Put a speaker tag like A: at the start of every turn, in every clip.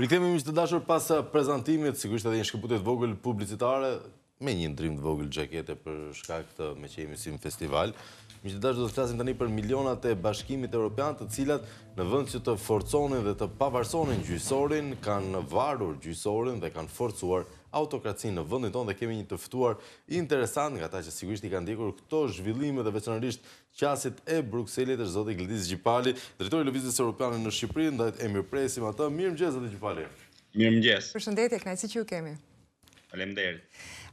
A: Rikëtemi mishë të dashur pas uh, prezentimit, sigurisht edhe një shkëputet vogël publicitare, me një ndrim të vogël gjakete për shkak të me që jemi më festival. Mishë të dashur do të klasin të një për milionat e bashkimit e Europian të cilat në vënd që të forconin dhe të pavarsonin gjysorin, kanë varur gjysorin dhe kanë forcuar autokratësinë në vëndin tonë dhe kemi një tëftuar interesant nga ta që sigurisht i ka ndikur këto zhvillime dhe veçanërisht qasit e Bruxellit e zotit Glidis Gjipali, drejtori Lëvizis Europiane në Shqiprin, dhe e mirë presim atë, mirë mëgjes dhe Gjipali. Mirë mëgjes.
B: Përshëndetje, si që ju kemi. deri.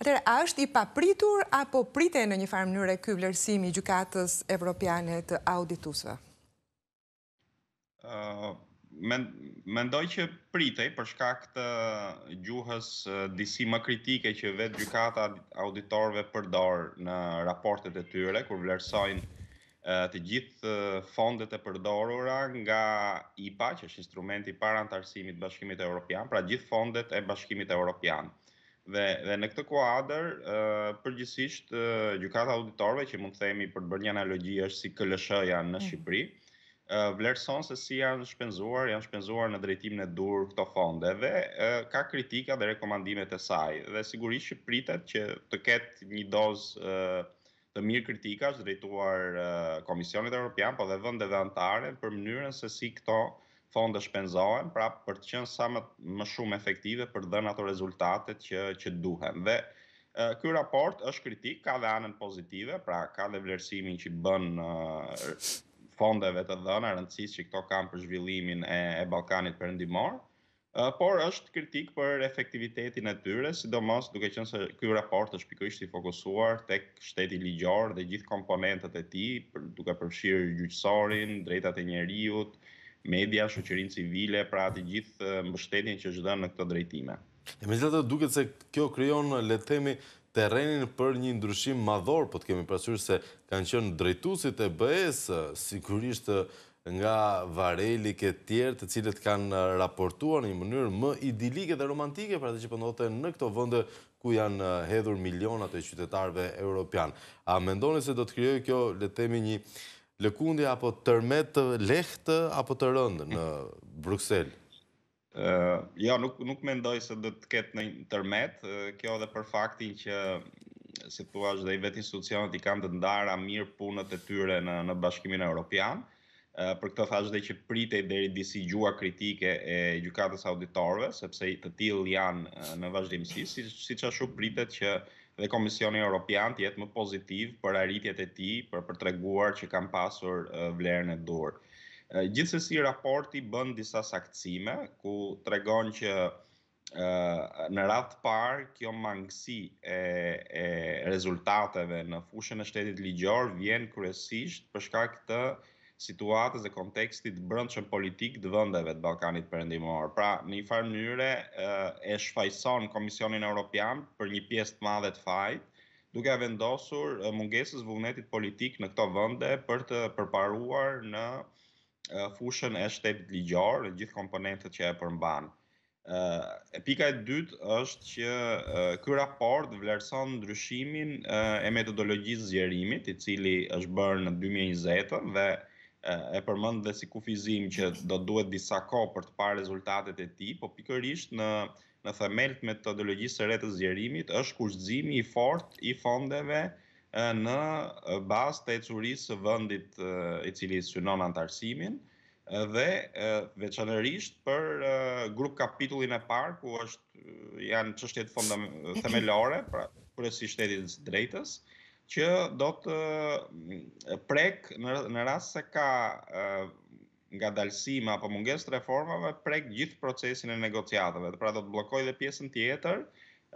B: Atër, a është i papritur apo prite në një farë nëre këj vlerësimi gjukatës Europiane të auditusëve?
C: mendoj që pritej për shkak të gjuhës disi më kritike që vetë gjykata auditorëve përdor në raportet e tyre kur vlerësojnë të gjithë fondet e përdorura nga IPA, që është instrumenti para antarësimit të Bashkimit Evropian, pra gjithë fondet e Bashkimit Evropian. Dhe dhe në këtë kuadër, përgjithsisht gjykata auditorëve që mund themi për të bërë një analogji është si KLSH-ja në mhm. Shqipëri. Mm -hmm vlerëson se si janë shpenzuar, janë shpenzuar në drejtimin e dur këto fonde dhe ka kritika dhe rekomandimet e saj. Dhe sigurisht që pritet që të ketë një dozë të mirë kritika është drejtuar Komisionit Europian, po dhe vendeve anëtare për mënyrën se si këto fonde shpenzohen, pra për të qenë sa më shumë efektive për dhënë ato rezultatet që, që duhen. Dhe Ky raport është kritik, ka dhe anën pozitive, pra ka dhe vlerësimin që bën fondeve të dhëna rëndësisë që këto kanë për zhvillimin e, e Ballkanit Perëndimor, uh, por është kritik për efektivitetin e tyre, sidomos duke qenë se ky raport është pikërisht i fokusuar tek shteti ligjor dhe gjithë komponentët e tij, për, duke përfshirë gjyqësorin, drejtat e njeriut, media, shoqërinë civile, pra të gjithë mbështetjen që është dhënë në këto drejtime.
A: Dhe me gjithë të duket se kjo kryon, le themi, terenin për një ndryshim madhor, po të kemi prasurë se kanë qënë drejtusit e bëhes, sigurisht nga vareli e tjerë të cilët kanë raportuar një mënyrë më idilike dhe romantike, pra të që pëndote po në këto vëndë ku janë hedhur milionat e qytetarve europian. A mendoni se do të kryoj kjo letemi një lëkundi apo tërmet të lehtë apo të rëndë në Bruxelles? Uh,
C: ja, nuk, nuk me se dhe të ketë në internet, uh, kjo dhe për faktin që se të ashtë dhe i vetë institucionet i kam të ndara mirë punët e tyre në, në bashkimin e Europian, uh, për këtë thashtë dhe që pritej dhe i disi gjua kritike e gjukatës auditorve, sepse të tilë janë uh, në vazhdimësi, si, si që shumë pritet që dhe Komisioni Europian të jetë më pozitiv për arritjet e ti, për për treguar që kam pasur uh, vlerën e dorë. Gjithsesi raporti bën disa saktësime ku tregon që në të parë kjo mangësi e, e rezultateve në fushën e shtetit ligjor vjen kryesisht për shkak të situatës dhe kontekstit brendshëm politik të vendeve të Ballkanit Perëndimor. Pra, në një farë mënyrë e shfaqson Komisionin Evropian për një pjesë të madhe të fajit, duke vendosur mungesës vullnetit politik në këto vende për të përparuar në fushën e shtetit ligjor dhe gjithë komponentët që e përmban. Ë e pika e dytë është që ky raport vlerëson ndryshimin e metodologjisë zgjerimit, i cili është bërë në 2020 dhe e, përmend dhe si kufizim që do duhet disa kohë për të parë rezultatet e tij, po pikërisht në në themel të metodologjisë së re të zgjerimit është kurzimi i fort i fondeve në bazë të ecurisë së vendit i cili synon antarësimin dhe veçanërisht për grup kapitullin e parë ku është janë çështjet themelore pra kryesi i shtetit të drejtës që do të prek në rast se ka ngadalësim apo mungesë të reformave prek gjithë procesin e negociatave pra do të bllokojë dhe pjesën tjetër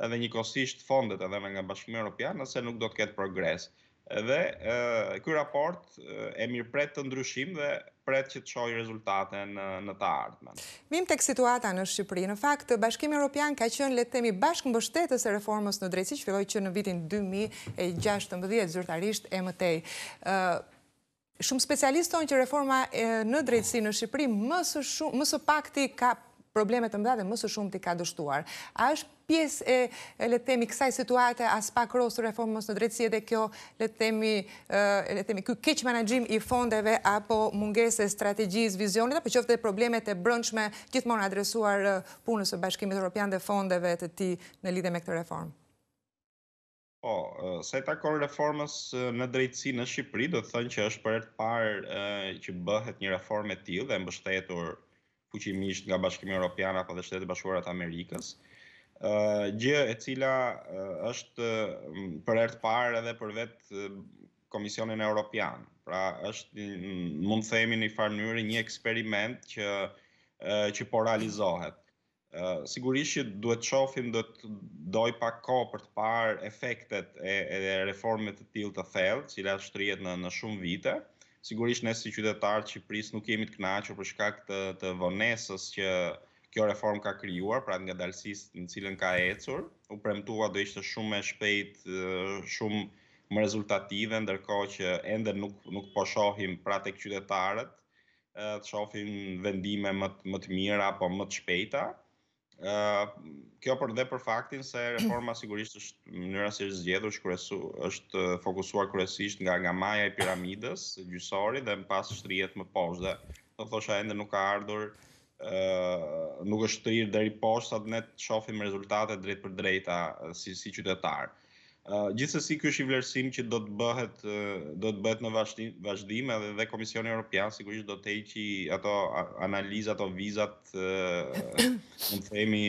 C: edhe një kosisht fondet edhe nga bashkimi Europian, nëse nuk do të ketë progres. Dhe kërë raport e mirë pret të ndryshim dhe pret që të shojë rezultate në të ardhme.
B: Vim të kësituata në Shqipëri. Në fakt, bashkimi Europian ka qënë letemi bashkë në bështetës e reformës në drejtësi që filloj që në vitin 2016 zyrtarisht e mëtej. Shumë specialistojnë që reforma në drejtësi në Shqipëri mësë pakti ka përështë problemet të mdha dhe më së shumë ti ka dështuar. A është pjesë e, le të themi, kësaj situate as pa rosë reformës në drejtësi edhe kjo, le të themi, le të themi, ky keq menaxhim i fondeve apo mungese strategjisë, vizionit, apo qoftë problemet e brendshme gjithmonë adresuar punës së Bashkimit Evropian dhe fondeve të tij në lidhje me këtë reformë?
C: Po, sa i takon reformës në drejtësi në Shqipëri, do të thënë që është për e të parë që bëhet një reformë e tillë dhe mbështetur fuqimisht nga Bashkimi Evropian apo dhe Shtetet e Bashkuara të Amerikës. ë uh, gjë e cila uh, është për herë të parë edhe për vetë uh, Komisionin Evropian. Pra është mund të themi në farë mënyrë një eksperiment që uh, që po realizohet. Uh, sigurisht që duhet të shohim do të doj pak kohë për të parë efektet e, e reformave të tillë të thellë, të cilat shtrihet në në shumë vite. Uh, sigurisht ne si qytetarë të Shqipërisë nuk jemi të kënaqur për shkak të të vonesës që kjo reform ka krijuar, pra nga dalësisë në cilën ka ecur, u premtua do ishte shumë e shpejt, shumë më rezultative, ndërkohë që ende nuk nuk po shohim pra tek qytetarët, të shohim vendime më më të mira apo më të shpejta, ë kjo për dhe për faktin se reforma sigurisht është në mënyrë se është zgjedhur është fokusuar kryesisht nga nga maja e piramidës gjysori dhe më pas shtrihet më poshtë dhe do thosha ende nuk ka ardhur ë nuk është thirr deri poshtë sa ne të shohim rezultate drejt për drejta si si qytetar. ë gjithsesi ky është i vlerësim që do të bëhet do të bëhet në vazhdim edhe dhe Komisioni si sigurisht do të heqi ato analizat ato vizat në të themi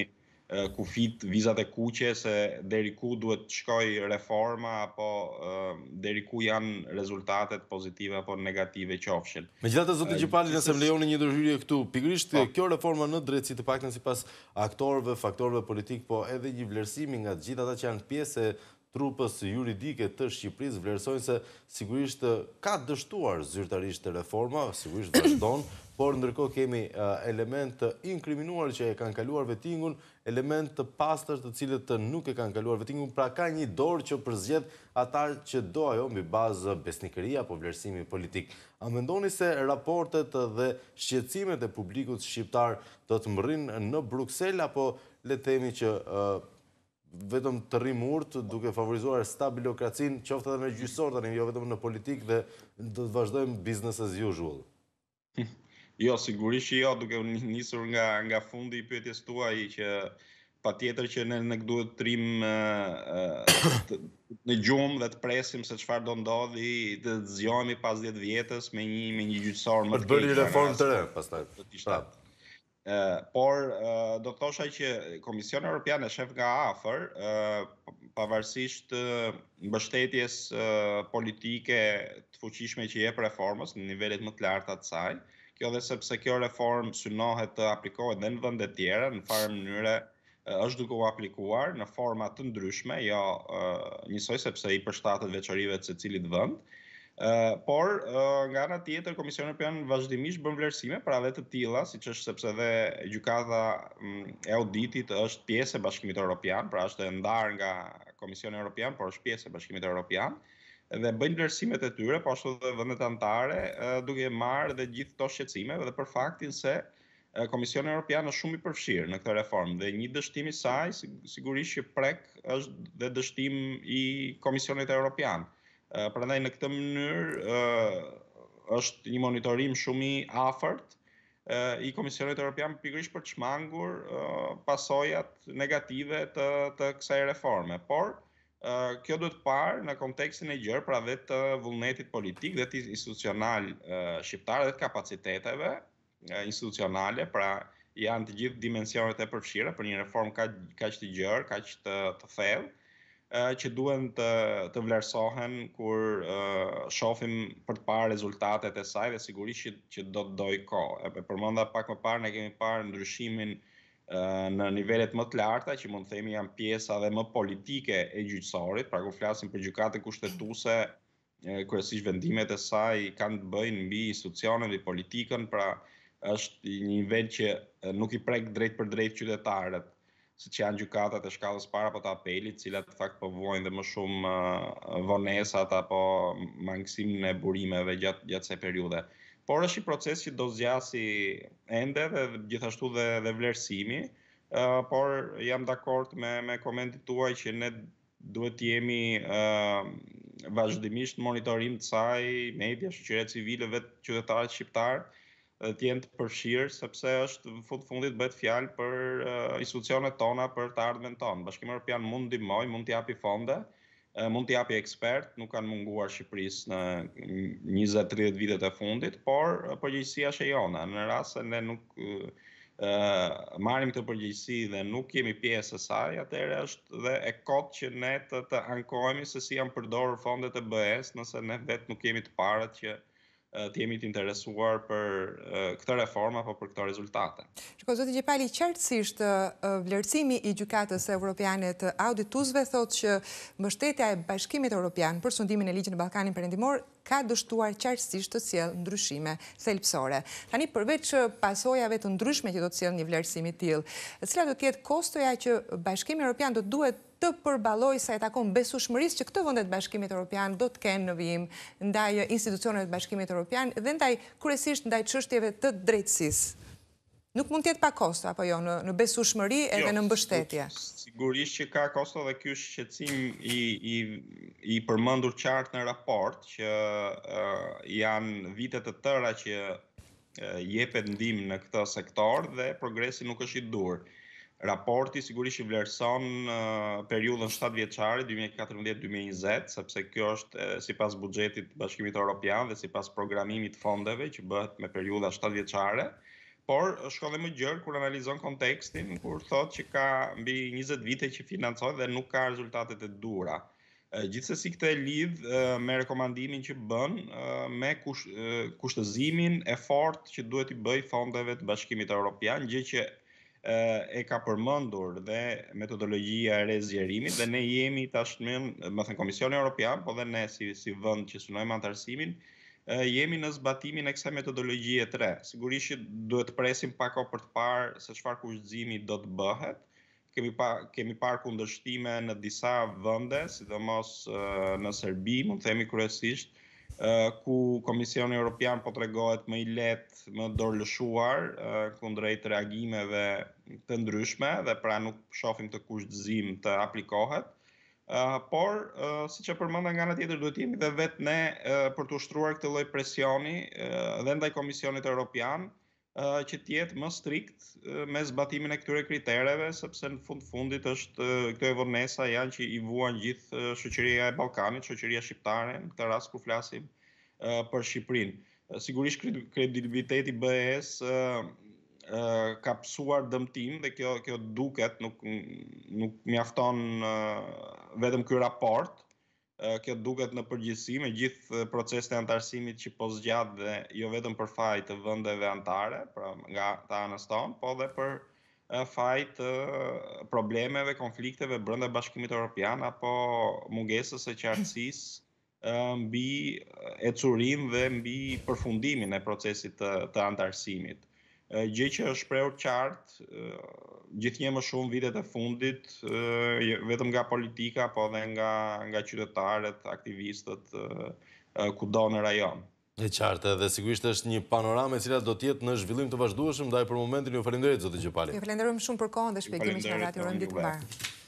C: kufit vizat e kuqe se deri ku duhet të shkoj reforma apo deri ku janë rezultatet pozitive apo negative që qofshin.
A: Megjithatë Zotë Gjipali nëse më lejoni një ndërhyrje këtu, pikërisht po. kjo reforma në drejtësi të paktën sipas aktorëve, faktorëve politik, po edhe një vlerësimi nga gjithë ata që janë pjesë trupës juridike të Shqipëris vlerësojnë se sigurisht ka dështuar zyrtarisht të reforma, sigurisht dështon, por ndërko kemi element të inkriminuar që e kanë kaluar vetingun, element të pastër të cilët të nuk e kanë kaluar vetingun, pra ka një dorë që përzgjedh atar që do ajo mbi bazë besnikëria po vlerësimi politik. A mendoni se raportet dhe shqecimet e publikut shqiptar të të mërin në Bruxelles, apo le temi që vetëm të rrim urtë duke favorizuar stabilokracin, qoftë edhe me gjysor tani, jo vetëm në politikë dhe do të vazhdojmë business as usual.
C: Jo, sigurisht që jo, duke u nisur nga nga fundi i pyetjes tuaj që patjetër që ne ne duhet të rrim në gjumë dhe të presim se çfarë do ndodhi, të zgjohemi pas 10 vjetës me një me një
A: më të. Për të bërë një reformë të re, pastaj
C: por do të thosha që Komisioni Evropian e shef nga afër, ë pavarësisht mbështetjes politike të fuqishme që jep reformës në nivelet më të larta të saj, kjo dhe sepse kjo reformë synohet të aplikohet dhe në vende tjera në farë mënyre është duke u aplikuar në format të ndryshme, jo njësoj sepse i përshtatet veçorive të secilit vend por nga ana tjetër Komisioni Evropian vazhdimisht bën vlerësime për avete të tilla, siç është sepse dhe gjykata mm, e auditit është pjesë e Bashkimit Evropian, pra është e ndarë nga Komisioni Evropian, por është pjesë e Bashkimit Evropian dhe bëjnë vlerësimet e tyre, po ashtu dhe vendet anëtare, duke marrë dhe gjithë këto shqetësime dhe për faktin se Komisioni Evropian është shumë i përfshirë në këtë reformë dhe një dështim i saj sigurisht që prek është dhe dështim i Komisionit Evropian prandaj në këtë mënyrë ë është një monitorim shumë i afërt i Komisionit Evropian pikërisht për të shmangur pasojat negative të të kësaj reforme, por kjo duhet parë në kontekstin e gjërë, pra dhe të vullnetit politik dhe të institucional shqiptar dhe të kapaciteteve institucionale, pra janë të gjithë dimensionet e përfshira për një reform ka, ka që të gjërë, ka që të, të thellë, e, që duhen të të vlerësohen kur e, shofim për të parë rezultatet e saj dhe sigurisht që, që do të doj kohë. E për mënda pak më parë ne kemi parë ndryshimin në nivellet më të larta që mund të themi janë pjesa dhe më politike e gjyqësorit, pra ku flasim për gjykatë kushtetuse kryesisht kërësish vendimet e saj kanë të bëjnë mbi institucionet dhe politikën, pra është një nivel që nuk i prek drejt për drejt qytetarët si që janë gjukatat e shkallës para po të apelit, cilat fakt po vojnë dhe më shumë vonesat apo mangësim në burimeve gjatë, gjatë se periude. Por është i proces që do zjasi ende dhe gjithashtu dhe, vlerësimi, por jam dakord me, me komendit tuaj që ne duhet të jemi vazhdimisht monitorim të saj media, shqyre civile, vetë qytetarët shqiptarë, të jenë të përfshirë sepse është në fund fundit bëhet fjalë për institucionet tona për të ardhmen tonë. Bashkimi Evropian mund ndihmoj, mund t'i japi fonde, mund t'i japi ekspert, nuk kanë munguar Shqipërisë në 20-30 mm, vitet e fundit, por përgjegjësia është e jona. Në rast se ne nuk ë marrim këtë përgjegjësi dhe nuk jemi pjesë e saj, atëherë është dhe e kot që ne të, të ankohemi se si janë përdorur fondet e BE-s, nëse ne vetë nuk kemi të parat që të jemi të interesuar për këtë reforma apo për këto rezultate.
B: Shkoj zoti Gjepali qartësisht vlerësimi i gjykatës evropiane të auditusve thotë që mbështetja e Bashkimit Evropian për sundimin e ligjit në Ballkanin Perëndimor ka dështuar qartësisht të sjell ndryshime thelpsore. Tani përveç pasojave të ndryshme që do të sjellin një vlerësim i tillë, cila do të jetë kostoja që Bashkimi Evropian do të duhet të përbaloj sa e takon besushmëris që këtë vëndet bashkimit Europian do të kenë në vijim ndaj institucionet bashkimit Europian dhe ndaj kërësisht ndaj qështjeve të drejtsis. Nuk mund tjetë pa kosto, apo jo, në besushmëri edhe jo, në mbështetje?
C: Sigurisht që ka kosto dhe kjo shqecim i përmëndur qartë në raport që janë vitet të tëra që jepet ndim në këtë sektor dhe progresi nuk është i durë. Raporti sigurisht i vlerëson uh, periudhën 7 vjeçare 2014-2020, sepse kjo është uh, sipas buxhetit të Bashkimit Evropian dhe sipas programimit të fondeve që bëhet me periudha 7 vjeçare, por shkon dhe më gjerë kur analizon kontekstin, kur thotë që ka mbi 20 vite që financohet dhe nuk ka rezultate të dura. Gjithsesi këtë lidh me rekomandimin që bën me kusht, kushtëzimin e fort që duhet i bëj fondeve të bashkimit e Europian, gjë që e ka përmendur dhe metodologjia e rezgjerimit dhe ne jemi tashmë, më të Komisioni Europian, po dhe ne si si vend që synojmë antarësimin, jemi në zbatimin e kësaj metodologjie të Sigurisht që duhet të presim pak për të parë se çfarë kushtzimi do të bëhet. Kemi pa kemi parë kundërshtime në disa vende, sidomos në Serbi, mund të themi kryesisht, ku Komisioni Europian po të regohet më i letë, më dorlëshuar, kundrejt reagimeve të ndryshme, dhe pra nuk shofim të kushtëzim të aplikohet. Por, si që përmënda nga në tjetër, duhet jemi dhe vetë ne për të ushtruar këtë loj presioni dhe ndaj Komisionit Europian, që të jetë më strikt me zbatimin e këtyre kritereve, sepse në fund fundit është këto vërnesa janë që i vuan gjithë shoqëria e Ballkanit, shoqëria shqiptare në këtë rast ku flasim për Shqipërinë. Sigurisht kredibiliteti i BE-s ka psuar dëmtim dhe kjo kjo duket nuk nuk mjafton vetëm ky raport, kjo duket në përgjithësi me gjithë proces e antarësimit që po zgjat dhe jo vetëm për faj të vendeve anëtare, pra nga ta anës ton, po dhe për faj të problemeve, konflikteve brenda Bashkimit Evropian apo mungesës së qartësisë mbi curim dhe mbi përfundimin e procesit të, të antarësimit gjë që është shprehur qartë uh, gjithnjë më shumë vitet e fundit uh, vetëm nga politika po dhe nga nga
A: qytetarët, aktivistët uh, uh, kudo në rajon. Është qartë dhe sigurisht është një panoramë e cila do të jetë në zhvillim të vazhdueshëm, ndaj për momentin ju falenderoj zotë Gjopali. Ju
B: falenderoj shumë për kohën dhe shpjegimin që na dhatë rëndit të mbar.